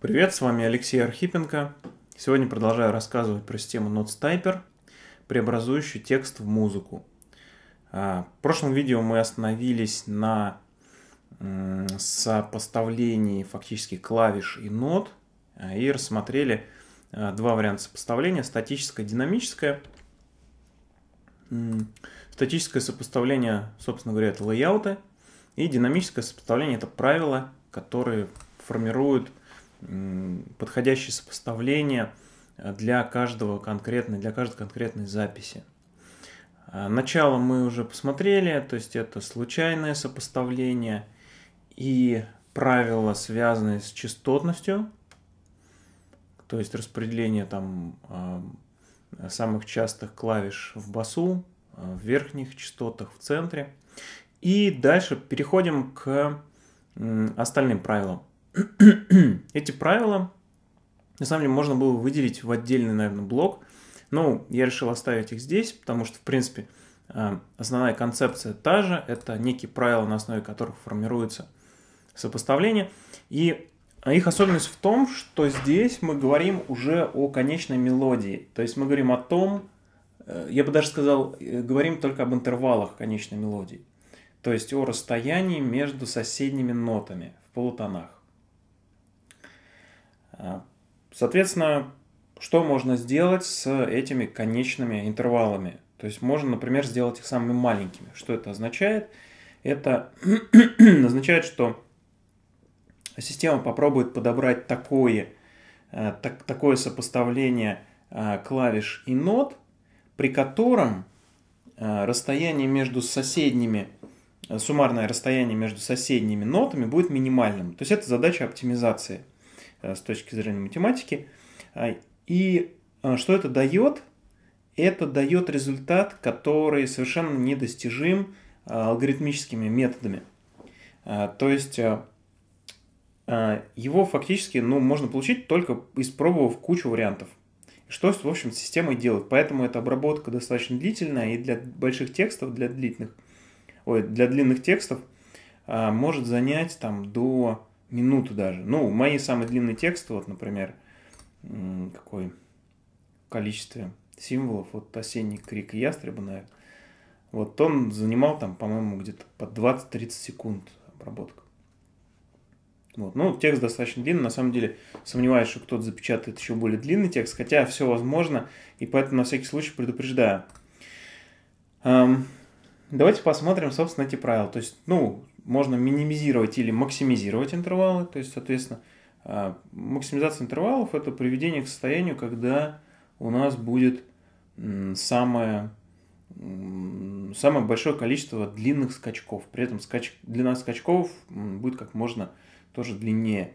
Привет, с вами Алексей Архипенко. Сегодня продолжаю рассказывать про систему NoteStyper, преобразующую текст в музыку. А, в прошлом видео мы остановились на сопоставлении фактически клавиш и нот а, и рассмотрели а, два варианта сопоставления, статическое и динамическое. Статическое сопоставление, собственно говоря, это лейауты, и динамическое сопоставление – это правила, которые формируют подходящее сопоставление для каждого конкретной, для каждой конкретной записи. А, начало мы уже посмотрели, то есть это случайное сопоставление и правила, связанные с частотностью, то есть распределение там а, самых частых клавиш в басу, а, в верхних частотах, в центре. И дальше переходим к остальным правилам. эти правила, на самом деле, можно было выделить в отдельный, наверное, блок. Но ну, я решил оставить их здесь, потому что, в принципе, э, основная концепция та же. Это некие правила, на основе которых формируется сопоставление. И а, их особенность в том, что здесь мы говорим уже о конечной мелодии. То есть мы говорим о том, э, я бы даже сказал, э, говорим только об интервалах конечной мелодии. То есть о расстоянии между соседними нотами в полутонах. А, соответственно, что можно сделать с этими конечными интервалами? То есть можно, например, сделать их самыми маленькими. Что это означает? Это означает, что система попробует подобрать такое, э, так, такое сопоставление э, клавиш и нот, при котором э, расстояние между соседними, суммарное расстояние между соседними нотами будет минимальным. То есть это задача оптимизации. Э, с точки зрения математики. А, и а, что это дает? Это дает результат, который совершенно недостижим а, алгоритмическими методами. То есть его фактически ну, можно получить только испробовав кучу вариантов. Что, в общем, система и делает. Поэтому эта обработка достаточно длительная и для больших текстов, для длительных, ой, для длинных текстов может занять там до минуты даже. Ну, мои самые длинные тексты, вот, например, какое количество символов, вот «Осенний крик ястреба», наверное, вот он занимал там, по-моему, где-то по 20-30 секунд обработка. Вот. Ну, текст достаточно длинный. На самом деле, сомневаюсь, что кто-то запечатает еще более длинный текст, хотя все возможно, и поэтому на всякий случай предупреждаю. Эм, давайте посмотрим, собственно, эти правила. То есть, ну, можно минимизировать или максимизировать интервалы. То есть, соответственно, а, максимизация интервалов – это приведение к состоянию, когда у нас будет самое, самое большое количество длинных скачков. При этом скач, длина скачков будет как можно тоже длиннее.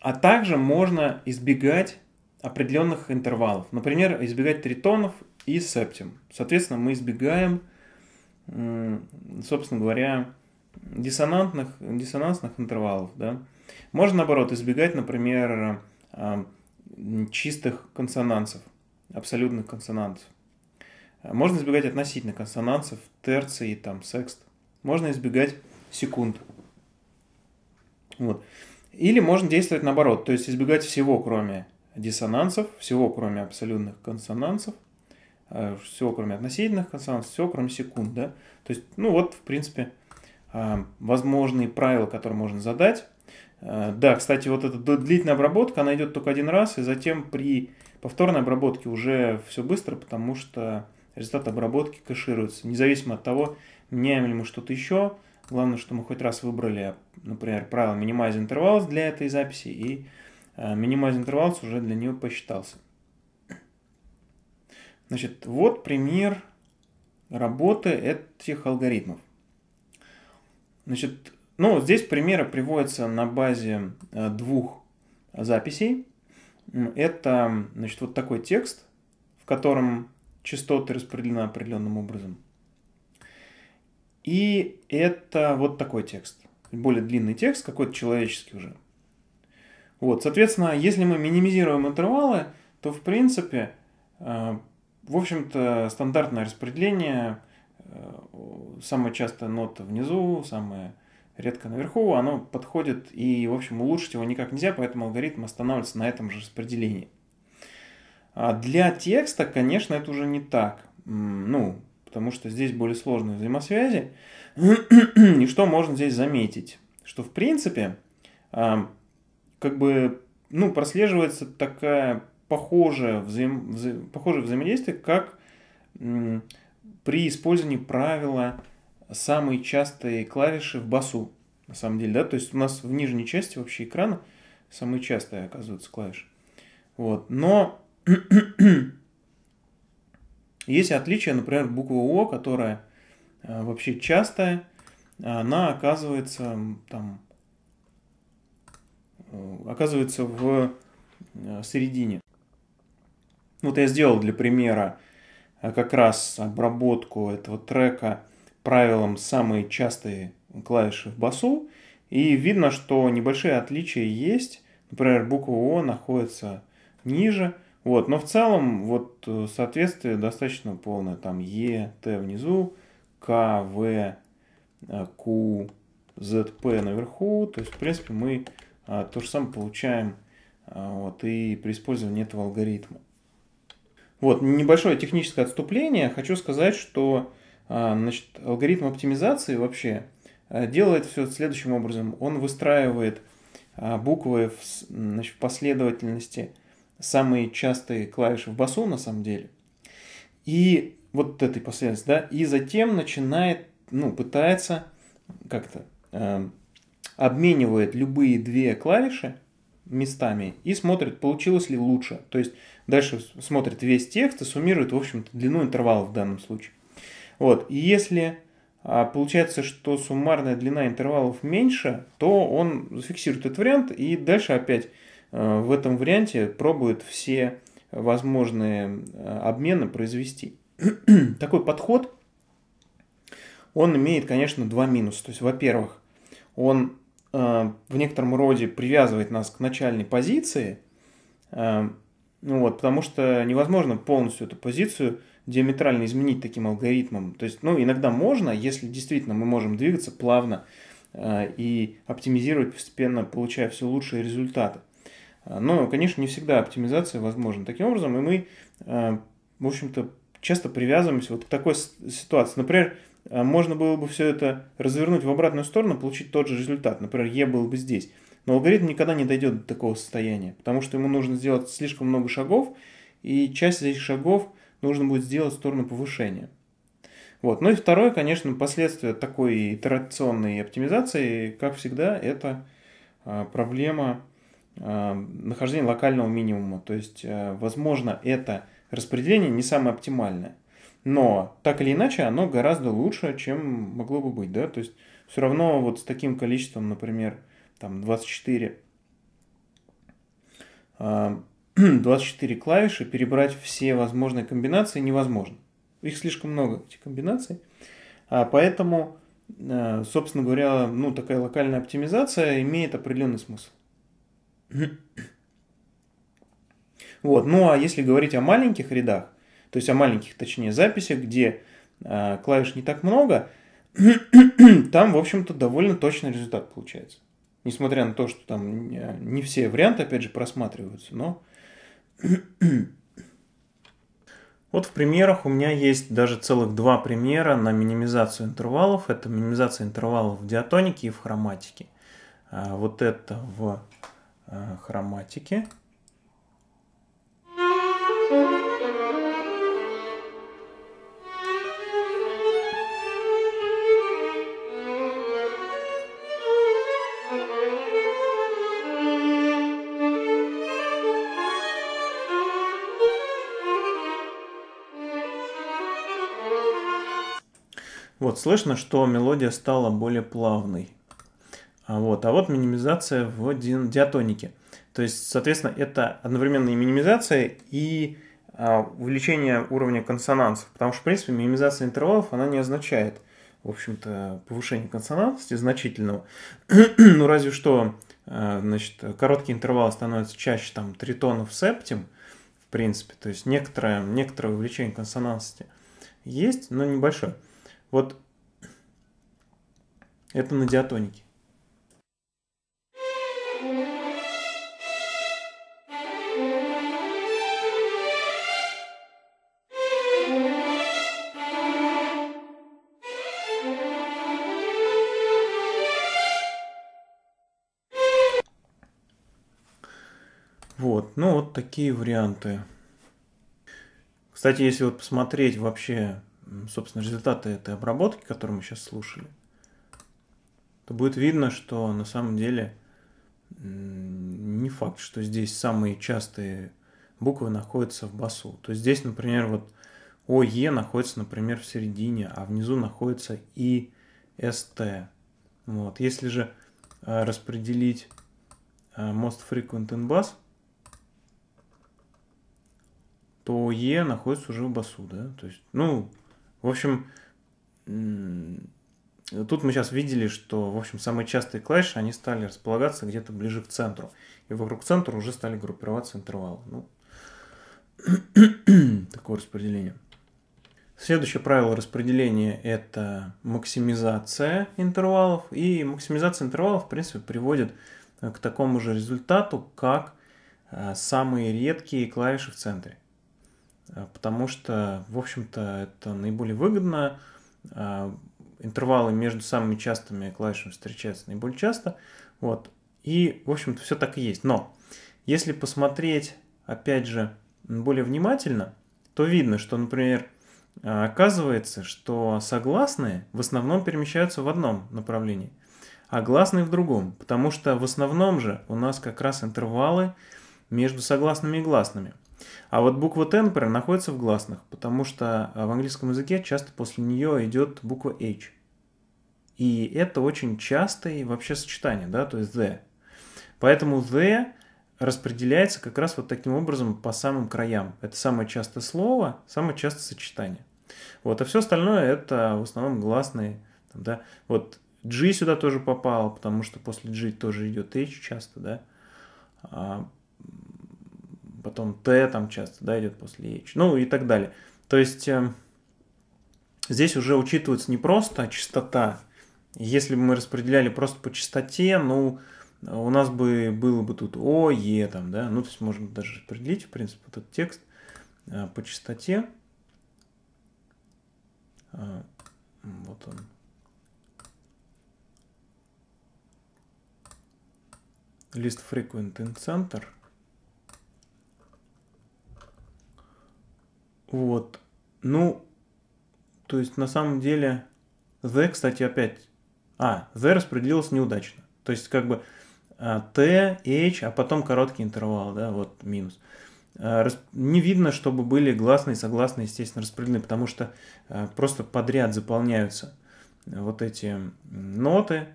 А также можно избегать определенных интервалов. Например, избегать тритонов и септим. Соответственно, мы избегаем – собственно говоря, диссонантных, диссонансных интервалов. Да? Можно, наоборот, избегать, например, а, чистых консонансов, абсолютных консонансов. Можно избегать относительно консонансов, терции, там, секст. Можно избегать секунд. Вот. Или можно действовать наоборот, то есть избегать всего, кроме диссонансов, всего, кроме абсолютных консонансов – Э, все, кроме относительных консонансов, все, кроме секунд, да. То есть, ну вот, в принципе, э, возможные правила, которые можно задать. Э, да, кстати, вот эта длительная обработка, она идет только один раз, и затем при повторной обработке уже все быстро, потому что результат обработки кэшируется, независимо от того, меняем ли мы что-то еще. Главное, что мы хоть раз выбрали, например, правило minimize интервал для этой записи, и minimize интервал уже для нее посчитался. Значит, вот пример работы этих алгоритмов. Значит, ну, здесь примеры приводятся на базе э, двух записей. Это, значит, вот такой текст, в котором частоты распределены определенным образом. И это вот такой текст. Более длинный текст, какой-то человеческий уже. Вот, соответственно, если мы минимизируем интервалы, то, в принципе, э, в общем-то, стандартное распределение, э, самая часто нота внизу, самая редко наверху, оно подходит и, в общем, улучшить его никак нельзя, поэтому алгоритм останавливается на этом же распределении. А для текста, конечно, это уже не так. Ну, потому что здесь более сложные взаимосвязи. И что можно здесь заметить? Что, в принципе, а, как бы, ну, прослеживается такая похожее, взаим, вза, похожее взаимодействие, как при использовании правила самые частые клавиши в басу, на самом деле, да, то есть у нас в нижней части вообще экрана самые частые оказываются клавиши. Вот, но есть отличие, например, буква О, которая э, вообще частая, она оказывается там э, оказывается в э, середине. Вот я сделал для примера э, как раз обработку этого трека правилом самые частые клавиши в басу. И видно, что небольшие отличия есть. Например, буква О находится ниже. Вот. Но в целом вот э, соответствие достаточно полное. Там Е, Т внизу, К, В, э, Q, ZP наверху. То есть, в принципе, мы то же самое получаем вот, и при использовании этого алгоритма. Вот, небольшое техническое отступление. Хочу сказать, что а, значит, алгоритм оптимизации вообще а, делает все следующим образом. Он выстраивает а, буквы в, значит, в последовательности самые частые клавиши в басу на самом деле. И вот этой последовательности, да, и затем начинает, ну, пытается как-то э, обменивает любые две клавиши местами и смотрит, получилось ли лучше. То есть дальше смотрит весь текст и суммирует, в общем-то, длину интервала в данном случае. Вот. И если а, получается, что суммарная длина интервалов меньше, то он зафиксирует этот вариант и дальше опять а, в этом варианте пробует все возможные а, обмены произвести. Такой подход, он имеет, конечно, два минуса. То есть, во-первых, он Э, в некотором роде привязывает нас к начальной позиции, э, ну вот, потому что невозможно полностью эту позицию диаметрально изменить таким алгоритмом. То есть, ну, иногда можно, если действительно мы можем двигаться плавно э, и оптимизировать постепенно, получая все лучшие результаты. Но, конечно, не всегда оптимизация возможна. Таким образом, и мы, в общем-то, часто привязываемся вот к такой ситуации. Например, а можно было бы все это развернуть в обратную сторону, получить тот же результат. Например, Е был бы здесь. Но алгоритм никогда не дойдет до такого состояния, потому что ему нужно сделать слишком много шагов, и часть этих шагов нужно будет сделать в сторону повышения. Вот. Ну и второе, конечно, последствия такой итерационной оптимизации, как всегда, это а, проблема а, нахождения локального минимума. То есть, возможно, это распределение не самое оптимальное – но так или иначе оно гораздо лучше, чем могло бы быть, да, то есть все равно вот с таким количеством, например, там 24, 24 эм, клавиши перебрать все возможные комбинации невозможно. Их слишком много, эти комбинаций. А поэтому, э, собственно говоря, ну, такая локальная оптимизация имеет определенный смысл. Вот. Ну а если говорить о маленьких рядах, то есть о маленьких, точнее, записях, где э, клавиш не так много, там, в общем-то, довольно точный результат получается. Несмотря на то, что там э, не все варианты, опять же, просматриваются, но... Вот в примерах у меня есть даже целых два примера на минимизацию интервалов. Это минимизация интервалов в диатонике и в хроматике. А, вот это в э, хроматике. Вот, слышно, что мелодия стала более плавной. А вот, а вот минимизация в диатонике. То есть, соответственно, это одновременная минимизация, и а, увеличение уровня консонансов. Потому что, в принципе, минимизация интервалов, она не означает, в общем-то, повышение консонансности значительного. ну, разве что, э, значит, короткие интервалы становятся чаще, там, тритонов в септим, в принципе. То есть, некоторое, некоторое увеличение консонансности есть, но небольшое. Вот это на диатонике. Вот, ну вот такие варианты. Кстати, если вот посмотреть вообще собственно, результаты этой обработки, которую мы сейчас слушали, то будет видно, что на самом деле не факт, что здесь самые частые буквы находятся в басу. То есть здесь, например, вот ОЕ находится, например, в середине, а внизу находится И, СТ. Вот. Если же а, распределить а, most frequent in bass, то Е находится уже в басу, да? То есть, ну, в общем, тут мы сейчас видели, что, в общем, самые частые клавиши, они стали располагаться где-то ближе к центру. И вокруг центра уже стали группироваться интервалы. Ну, такое распределение. Следующее правило распределения – это максимизация интервалов. И максимизация интервалов, в принципе, приводит э, к такому же результату, как э, самые редкие клавиши в центре. Э, потому что, в общем-то, это наиболее выгодно. Э, интервалы между самыми частыми клавишами встречаются наиболее часто. Вот. И, в общем-то, все так и есть. Но если посмотреть, опять же, более внимательно, то видно, что, например, э, оказывается, что согласные в основном перемещаются в одном направлении, а гласные в другом, потому что в основном же у нас как раз интервалы между согласными и гласными – а вот буква Т, например, находится в гласных, потому что а, в английском языке часто после нее идет буква H. И это очень частое вообще сочетание, да, то есть the. Поэтому the распределяется как раз вот таким образом по самым краям. Это самое частое слово, самое частое сочетание. Вот, а все остальное это в основном гласные. Там, да. Вот G сюда тоже попал, потому что после G тоже идет H часто, да. А, потом Т там часто, да, идет после H, ну и так далее. То есть эм, здесь уже учитывается не просто частота. Если бы мы распределяли просто по частоте, ну, у нас бы было бы тут О, Е там, да, ну, то есть можно даже распределить, в принципе, этот текст э, по частоте. Э, вот он. List frequent in center – Вот. Ну, то есть на самом деле Z, кстати, опять... А, Z распределилось неудачно. То есть как бы T, а, H, а потом короткий интервал, да, вот минус. А, не видно, чтобы были гласные и согласные, естественно, распределены, потому что а, просто подряд заполняются вот эти ноты,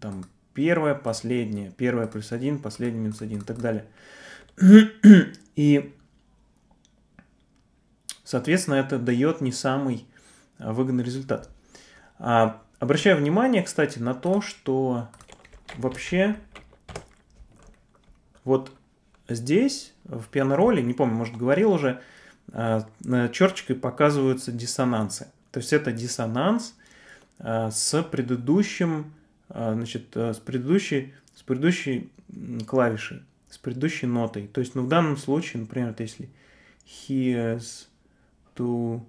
там первое, последнее, первое плюс один, последнее минус один и так далее. И Соответственно, это дает не самый а, выгодный результат. А, обращаю внимание, кстати, на то, что вообще вот здесь, в пианороле, не помню, может, говорил уже, а, черточкой показываются диссонансы. То есть это диссонанс а, с предыдущим, значит, с предыдущей, с предыдущей клавишей, с предыдущей нотой. То есть, ну, в данном случае, например, вот если he is to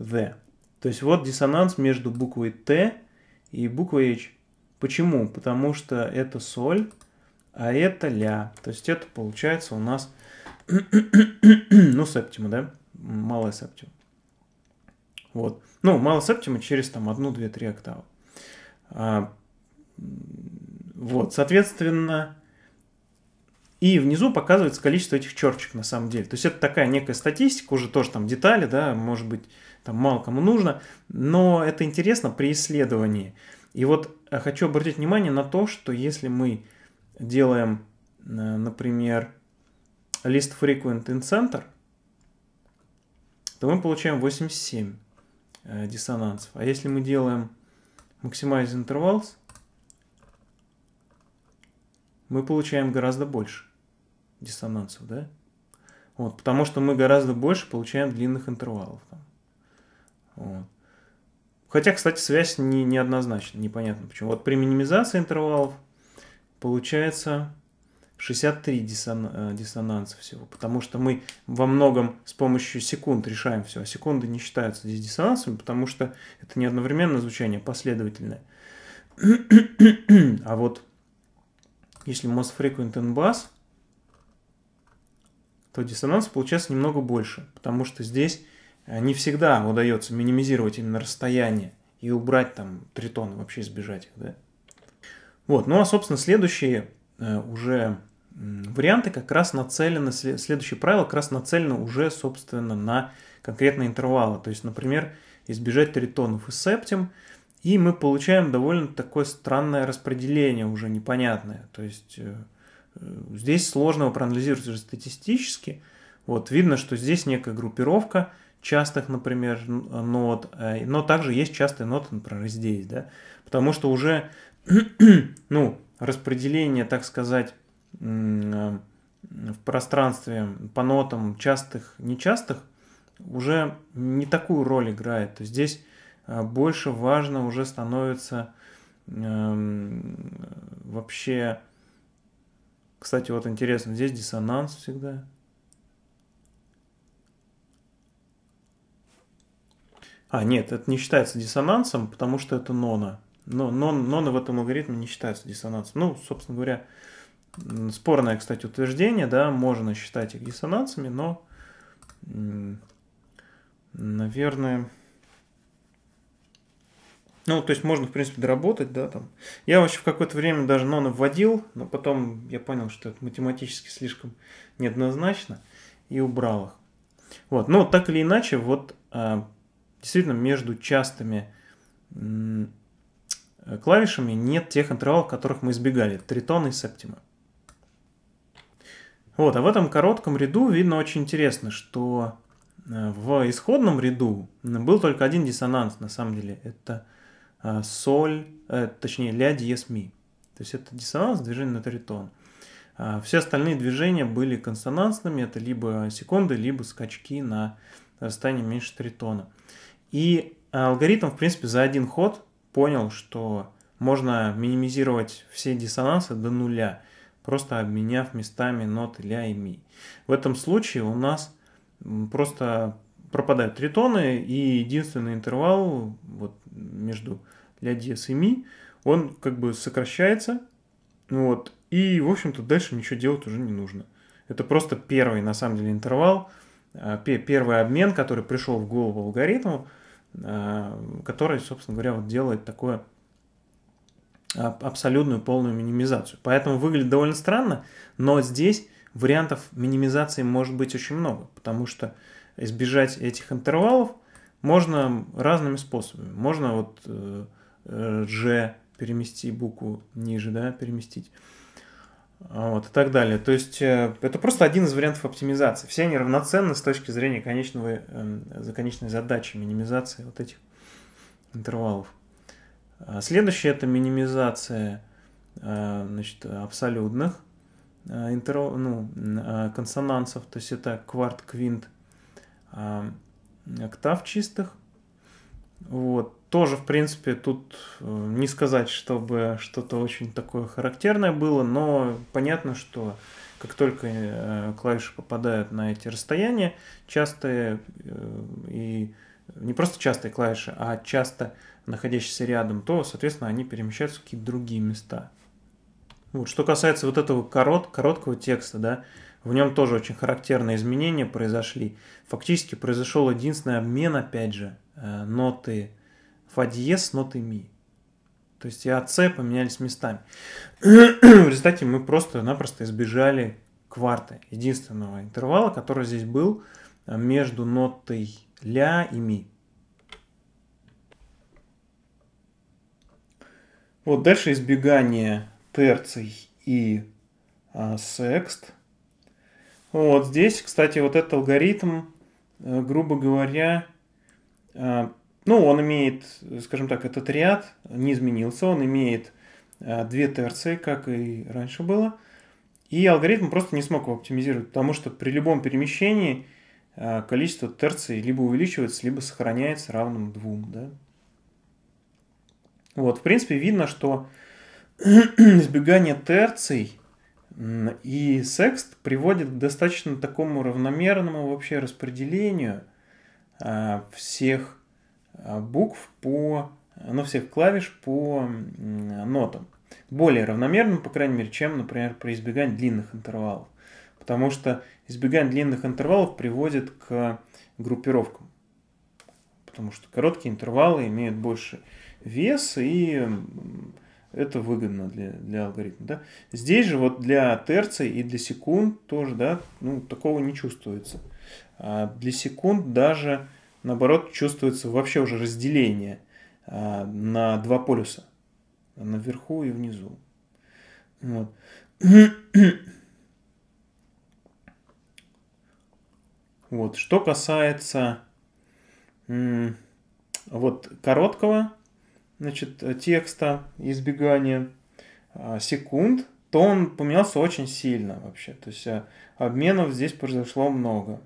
the. То есть вот диссонанс между буквой Т и буквой H. Почему? Потому что это соль, а это ля. То есть это получается у нас, ну, септима, да? Малая септима. Вот. Ну, малая септима через там одну, две, три октавы. А, вот, соответственно, и внизу показывается количество этих черчик на самом деле. То есть это такая некая статистика, уже тоже там детали, да, может быть, там мало кому нужно, но это интересно при исследовании. И вот э, хочу обратить внимание на то, что если мы делаем, э, например, лист frequent in center, то мы получаем 87 э, диссонансов. А если мы делаем maximize intervals, мы получаем гораздо больше диссонансов, да? Вот, потому что мы гораздо больше получаем длинных интервалов. Там. Вот. Хотя, кстати, связь не, неоднозначна, непонятно почему. Вот при минимизации интервалов получается 63 диссон, э, диссонанса всего, потому что мы во многом с помощью секунд решаем все, а секунды не считаются здесь диссонансами, потому что это не одновременное звучание, а последовательное. а вот если most frequent and bass – то диссонанс получается немного больше, потому что здесь э, не всегда удается минимизировать именно расстояние и убрать там тритоны, вообще избежать их, да. Вот, ну а, собственно, следующие э, уже варианты как раз нацелены, следующие правила как раз нацелены уже, собственно, на конкретные интервалы. То есть, например, избежать тритонов и септим, и мы получаем довольно такое странное распределение уже непонятное. То есть э, Э, здесь сложного проанализировать уже статистически. Вот видно, что здесь некая группировка частых, например, э, нот, э, но также есть частые ноты, например, здесь, да, потому что уже, ну, распределение, так сказать, в пространстве по нотам частых, нечастых уже не такую роль играет. То есть здесь больше важно уже становится эм, вообще кстати, вот интересно, здесь диссонанс всегда. А, нет, это не считается диссонансом, потому что это нона. Но нон, нона в этом алгоритме не считается диссонансом. Ну, собственно говоря, спорное, кстати, утверждение, да, можно считать их диссонансами, но, наверное, ну, то есть можно, в принципе, доработать, да, там. Я вообще в какое-то время даже нон вводил, но потом я понял, что это математически слишком неоднозначно, и убрал их. Вот, но так или иначе, вот а, действительно между частыми клавишами нет тех интервалов, которых мы избегали, тритоны и септимы. Вот, а в этом коротком ряду видно очень интересно, что а, в исходном ряду был только один диссонанс, на самом деле. Это Э, соль, э, точнее, ля диез ми. То есть это диссонанс движение на тритон. А, все остальные движения были консонансными, это либо секунды, либо скачки на расстоянии меньше тритона. И э, алгоритм, в принципе, за один ход понял, что можно минимизировать все диссонансы до нуля, просто обменяв местами ноты ля и ми. В этом случае у нас просто пропадают тритоны, и единственный интервал, вот между ля диез и ми, он как бы сокращается, ну вот, и, в общем-то, дальше ничего делать уже не нужно. Это просто первый, на самом деле, интервал, а, первый обмен, который пришел в голову алгоритму, а, который, собственно говоря, вот делает такое абсолютную полную минимизацию. Поэтому выглядит довольно странно, но здесь вариантов минимизации может быть очень много, потому что избежать этих интервалов – можно разными способами. Можно вот э, Ж перемести букву ниже, да, переместить. А вот, и так далее. То есть э, это просто один из вариантов оптимизации. Все они равноценны с точки зрения конечного, э, конечной задачи минимизации вот этих интервалов. А следующее это минимизация э, значит, абсолютных э, интервал ну, э, консонансов, то есть это кварт, квинт, а, октав чистых. Вот. Тоже, в принципе, тут э, не сказать, чтобы что-то очень такое характерное было, но понятно, что как только э, клавиши попадают на эти расстояния, частые э, и не просто частые клавиши, а часто находящиеся рядом, то, соответственно, они перемещаются в какие-то другие места. Вот, что касается вот этого корот, короткого текста, да, в нем тоже очень характерные изменения произошли. Фактически произошел единственный обмен, опять же, э, ноты фа диез с ноты ми. То есть и АЦ поменялись местами. В результате мы просто-напросто избежали кварта, единственного интервала, который здесь был э, между нотой ля и ми. Вот дальше избегание терций и а, секст. Вот здесь, кстати, вот этот алгоритм, э, грубо говоря, э, ну, он имеет, скажем так, этот ряд не изменился, он имеет э, две терции, как и раньше было. И алгоритм просто не смог его оптимизировать, потому что при любом перемещении количество терций либо увеличивается, либо сохраняется равным двум. Да? Вот, в принципе, видно, что избегание терций и секст приводит к достаточно такому равномерному вообще распределению а, всех а, букв по, ну, всех клавиш по нотам. Более равномерным, по крайней мере, чем, например, при избегании длинных интервалов. Потому что избегание длинных интервалов приводит к группировкам. Потому что короткие интервалы имеют больше вес и это выгодно для, для алгоритма. Да? Здесь же вот для терций и для секунд тоже да, ну, такого не чувствуется. А для секунд даже, наоборот, чувствуется вообще уже разделение а, на два полюса. Наверху и внизу. Вот. вот. Что касается вот короткого значит, э, текста, избегание а, секунд, то он поменялся очень сильно вообще. То есть э, обменов здесь произошло много.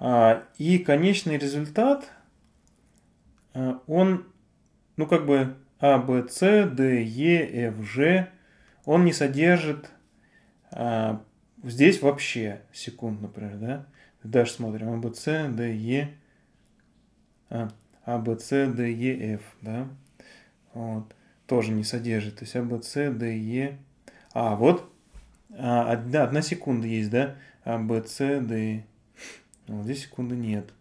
А, и конечный результат, э, он, ну как бы А, Б, С, Д, Е, Ф, Ж, он не содержит а, здесь вообще секунд, например, да? Дальше смотрим. А, Б, С, Д, Е. А, а, Б, С, Д, Е, Ф, да? Вот. Тоже не содержит. То есть А, Б, С, Д, Е. А, вот. А, одна, одна секунда есть, да? А, Б, С, Д, Вот здесь секунды нет.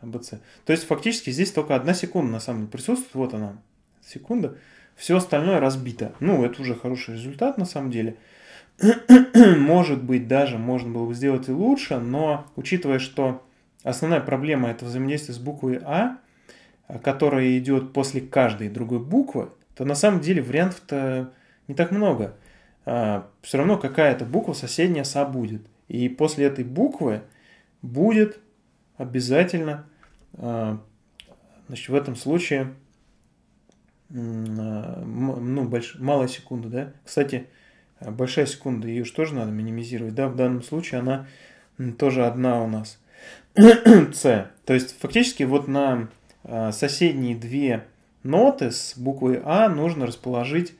А, Б, С. То есть фактически здесь только одна секунда на самом деле присутствует. Вот она. Секунда. Все остальное разбито. Ну, это уже хороший результат на самом деле. Может быть, даже можно было бы сделать и лучше, но учитывая, что основная проблема это взаимодействие с буквой А, Э, которая идет после каждой другой буквы, то на самом деле вариантов-то не так много. А, Все равно какая-то буква соседняя со будет. И после этой буквы будет обязательно а, значит, в этом случае а, ну, больш... малая секунда, да? Кстати, большая секунда, ее же тоже надо минимизировать, да? В данном случае она тоже одна у нас. С. То есть фактически вот на Э, соседние две ноты с буквой А нужно расположить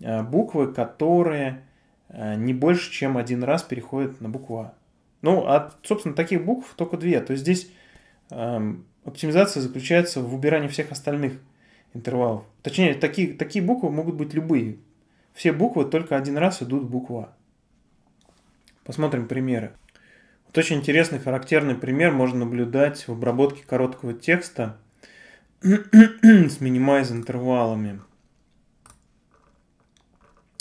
э, буквы, которые э, не больше, чем один раз переходят на букву А. Ну, а, собственно, таких букв только две. То есть здесь эм, оптимизация заключается в убирании всех остальных интервалов. Точнее, такие, такие буквы могут быть любые. Все буквы только один раз идут буква. Посмотрим примеры. Вот очень интересный характерный пример можно наблюдать в обработке короткого текста с минимайз интервалами.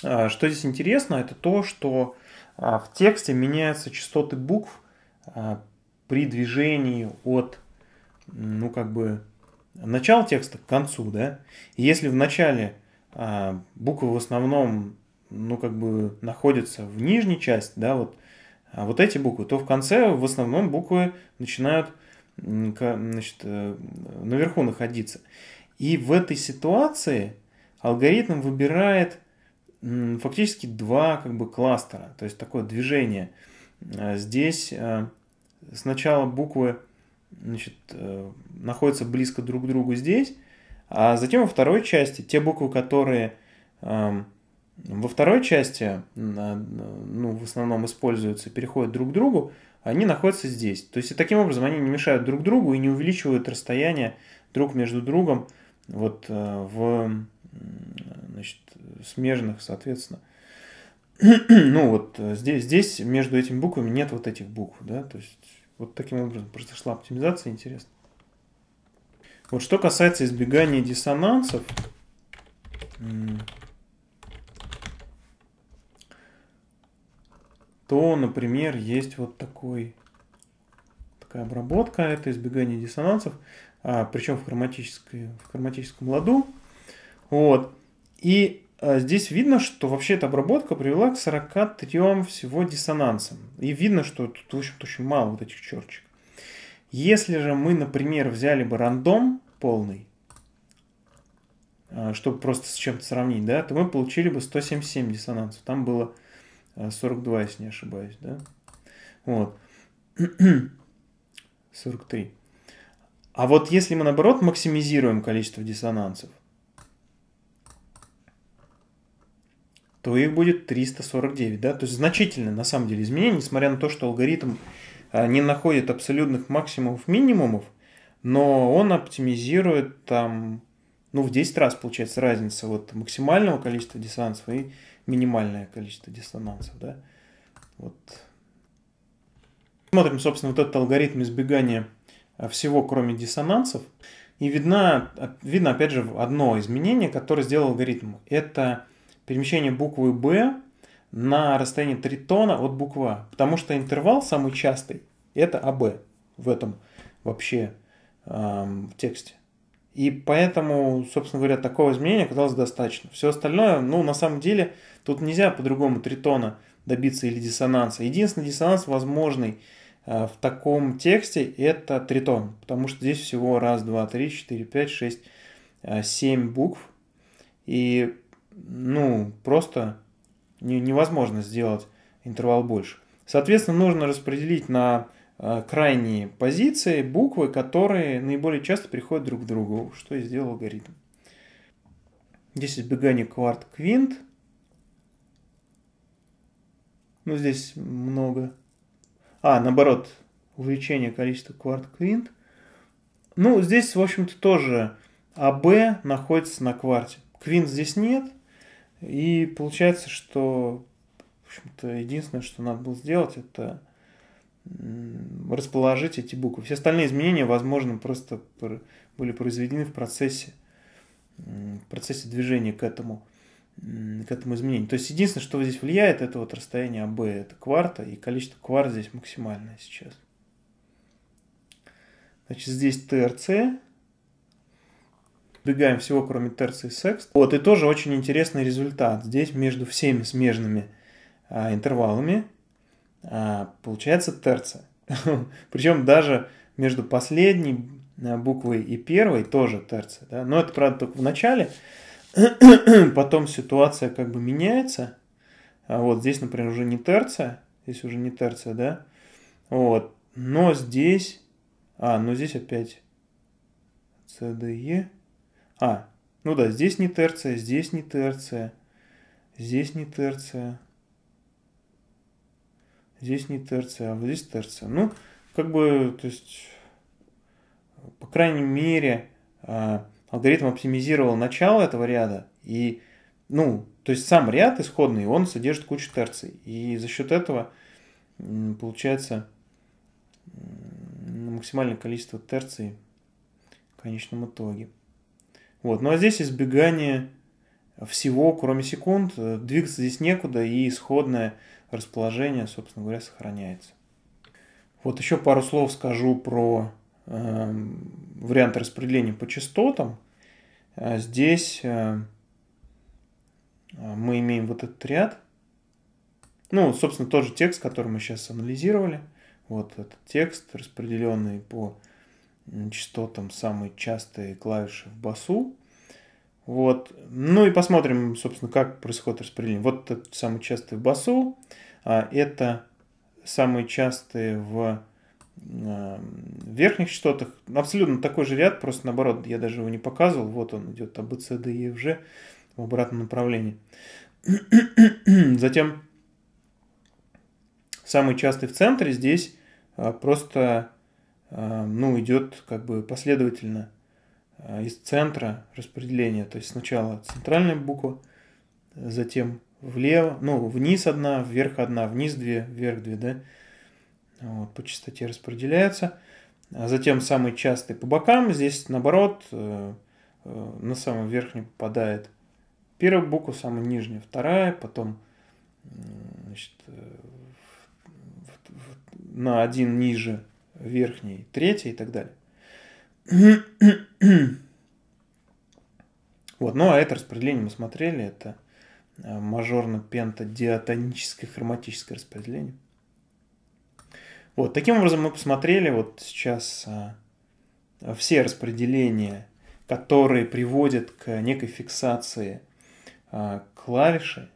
А, что здесь интересно, это то, что а, в тексте меняются частоты букв а, при движении от, ну, как бы, начала текста к концу, да. И если в начале буквы в основном, ну, как бы, находятся в нижней части, да, вот, вот эти буквы, то в конце в основном буквы начинают значит, э, наверху находиться. И в этой ситуации алгоритм выбирает фактически два как бы кластера, то есть такое движение. Э, здесь э, сначала буквы значит, находятся близко друг к другу здесь, а затем во второй части те буквы, которые эм, во второй части ну, в основном используются, переходят друг к другу, они находятся здесь. То есть таким образом они не мешают друг другу и не увеличивают расстояние друг между другом вот э, в значит, смежных, соответственно. ну вот э, здесь, здесь между этими буквами нет вот этих букв, да, то есть вот таким образом произошла оптимизация, интересно. Вот что касается избегания диссонансов, то, например, есть вот такой, такая обработка, это избегание диссонансов, а, причем в, хроматической, в хроматическом ладу. Вот. И а, здесь видно, что вообще эта обработка привела к 43 всего диссонансам. И видно, что тут, в общем-то, очень мало вот этих черчек. Если же мы, например, взяли бы рандом полный, а, чтобы просто с чем-то сравнить, да, то мы получили бы 177 диссонансов. Там было 42, а, если не ошибаюсь, да? Вот. 43. А вот если мы, наоборот, максимизируем количество диссонансов, то их будет 349, да? То есть значительно, на самом деле, изменение, несмотря на то, что алгоритм а, не находит абсолютных максимумов, минимумов, но он оптимизирует там, ну, в 10 раз, получается, разница вот максимального количества диссонансов и минимальное количество диссонансов, да. Вот. Смотрим, собственно, вот этот алгоритм избегания а, всего, кроме диссонансов. И видно, а, видно, опять же, одно изменение, которое сделал алгоритм. Это перемещение буквы B на расстоянии 3 тона от буквы А. Потому что интервал самый частый – это АБ в этом вообще э, в тексте. И поэтому, собственно говоря, такого изменения оказалось достаточно. Все остальное, ну, на самом деле, тут нельзя по-другому тритона добиться или диссонанса. Единственный диссонанс возможный э, в таком тексте – это тритон, потому что здесь всего раз, два, три, четыре, пять, шесть, э, семь букв. И, ну, просто не, невозможно сделать интервал больше. Соответственно, нужно распределить на Э, крайние позиции, буквы, которые наиболее часто приходят друг к другу, что и сделал алгоритм. Здесь избегание кварт квинт. Ну, здесь много. А, наоборот, увеличение количества кварт квинт. Ну, здесь, в общем-то, тоже АБ находится на кварте. Квинт здесь нет. И получается, что, в общем-то, единственное, что надо было сделать, это расположить эти буквы. Все остальные изменения, возможно, просто были произведены в процессе, в процессе движения к этому, к этому изменению. То есть единственное, что здесь влияет, это вот расстояние АБ, это кварта, и количество кварт здесь максимальное сейчас. Значит, здесь ТРЦ, Бегаем всего, кроме терции и секст. Вот, и тоже очень интересный результат. Здесь между всеми смежными а, интервалами а, получается терция. Причем даже между последней э, буквой и первой тоже терция. Да? Но это, правда, только в начале. Потом ситуация как бы меняется. А вот здесь, например, уже не терция. Здесь уже не терция, да? Вот. Но здесь... А, но здесь опять CDE. А, ну да, здесь не терция, здесь не терция, здесь не терция здесь не терция, а вот здесь терция. Ну, как бы, то есть, по крайней мере, а, алгоритм оптимизировал начало этого ряда, и, ну, то есть сам ряд исходный, он содержит кучу терций. И за счет этого получается максимальное количество терций в конечном итоге. Вот. Ну а здесь избегание всего, кроме секунд. Двигаться здесь некуда, и исходное расположение, собственно говоря, сохраняется. Вот еще пару слов скажу про э, варианты распределения по частотам. Э, здесь э, мы имеем вот этот ряд. Ну, собственно, тот же текст, который мы сейчас анализировали. Вот этот текст, распределенный по частотам самые частые клавиши в басу. Вот. Ну и посмотрим, собственно, как происходит распределение. Вот этот самый частый в басу, а, это самые частые в а, верхних частотах. Абсолютно такой же ряд, просто наоборот, я даже его не показывал. Вот он идет А, Б, С, Д, Е, Ж в обратном направлении. Затем самый частый в центре здесь а, просто ну, идет как бы последовательно Э, из центра распределения. То есть сначала центральная буква, затем влево, ну, вниз одна, вверх одна, вниз две, вверх две, да, вот, по частоте распределяется. А затем самый частый по бокам, здесь наоборот, э, э, на самом верхнем попадает первая буква, самая нижняя, вторая, потом значит, на один ниже верхний, третий и так далее вот, ну а это распределение мы смотрели, это э, мажорно-пентодиатоническое хроматическое распределение. Вот, таким образом мы посмотрели вот сейчас а, все распределения, которые приводят к некой фиксации а, клавиши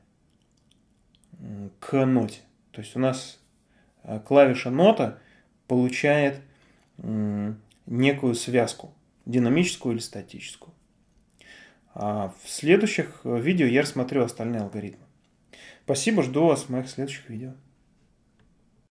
к ноте. То есть у нас клавиша нота получает некую связку, динамическую или статическую. А в следующих видео я рассмотрю остальные алгоритмы. Спасибо, жду вас в моих следующих видео.